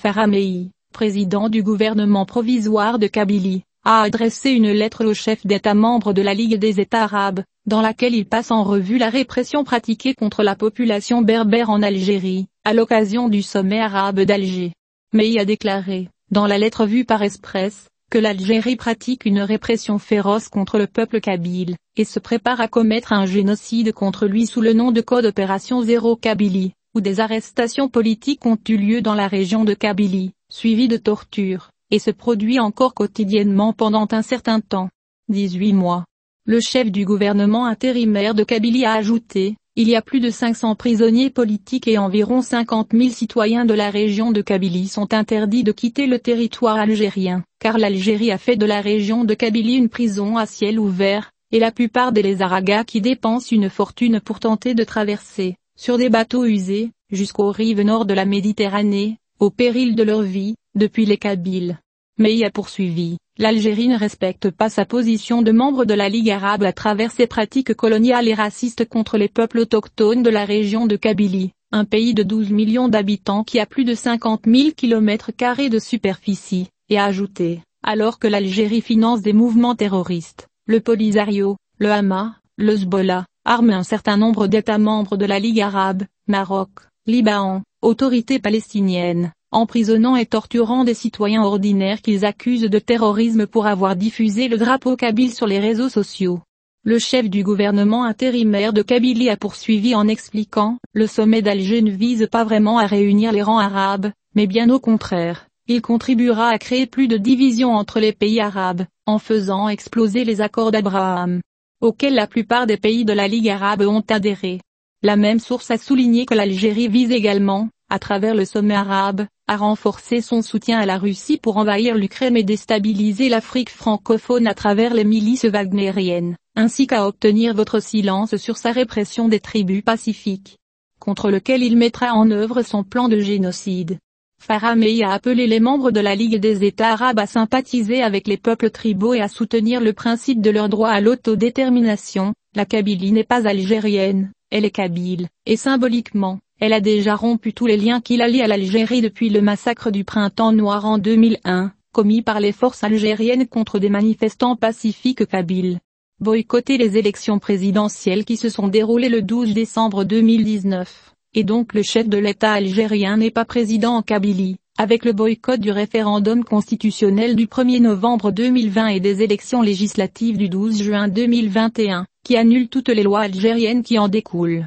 Faramei, président du gouvernement provisoire de Kabylie, a adressé une lettre au chef d'État membre de la Ligue des États arabes, dans laquelle il passe en revue la répression pratiquée contre la population berbère en Algérie, à l'occasion du sommet arabe d'Alger. Mei a déclaré, dans la lettre vue par Express, que l'Algérie pratique une répression féroce contre le peuple kabyle, et se prépare à commettre un génocide contre lui sous le nom de Code Opération Zéro Kabylie des arrestations politiques ont eu lieu dans la région de Kabylie, suivies de tortures, et se produit encore quotidiennement pendant un certain temps. 18 mois. Le chef du gouvernement intérimaire de Kabylie a ajouté, il y a plus de 500 prisonniers politiques et environ 50 000 citoyens de la région de Kabylie sont interdits de quitter le territoire algérien, car l'Algérie a fait de la région de Kabylie une prison à ciel ouvert, et la plupart des lézaragas qui dépensent une fortune pour tenter de traverser, sur des bateaux usés, jusqu'aux rives nord de la Méditerranée, au péril de leur vie, depuis les Kabyles. Mais y a poursuivi, l'Algérie ne respecte pas sa position de membre de la Ligue arabe à travers ses pratiques coloniales et racistes contre les peuples autochtones de la région de Kabylie, un pays de 12 millions d'habitants qui a plus de 50 000 km2 de superficie, et a ajouté, alors que l'Algérie finance des mouvements terroristes, le Polisario, le Hamas, le Hezbollah, arme un certain nombre d'États membres de la Ligue arabe, Maroc, Liban, autorité palestinienne, emprisonnant et torturant des citoyens ordinaires qu'ils accusent de terrorisme pour avoir diffusé le drapeau kabyle sur les réseaux sociaux. Le chef du gouvernement intérimaire de Kabylie a poursuivi en expliquant « Le sommet d'Alger ne vise pas vraiment à réunir les rangs arabes, mais bien au contraire, il contribuera à créer plus de divisions entre les pays arabes, en faisant exploser les accords d'Abraham auxquels la plupart des pays de la Ligue arabe ont adhéré. La même source a souligné que l'Algérie vise également, à travers le sommet arabe, à renforcer son soutien à la Russie pour envahir l'Ukraine et déstabiliser l'Afrique francophone à travers les milices wagneriennes, ainsi qu'à obtenir votre silence sur sa répression des tribus pacifiques, contre lequel il mettra en œuvre son plan de génocide. Faramei a appelé les membres de la Ligue des États arabes à sympathiser avec les peuples tribaux et à soutenir le principe de leur droit à l'autodétermination. La Kabylie n'est pas algérienne, elle est kabyle, et symboliquement, elle a déjà rompu tous les liens qui la à l'Algérie depuis le massacre du printemps noir en 2001, commis par les forces algériennes contre des manifestants pacifiques kabyles. Boycotter les élections présidentielles qui se sont déroulées le 12 décembre 2019 et donc le chef de l'État algérien n'est pas président en Kabylie. Avec le boycott du référendum constitutionnel du 1er novembre 2020 et des élections législatives du 12 juin 2021, qui annule toutes les lois algériennes qui en découlent.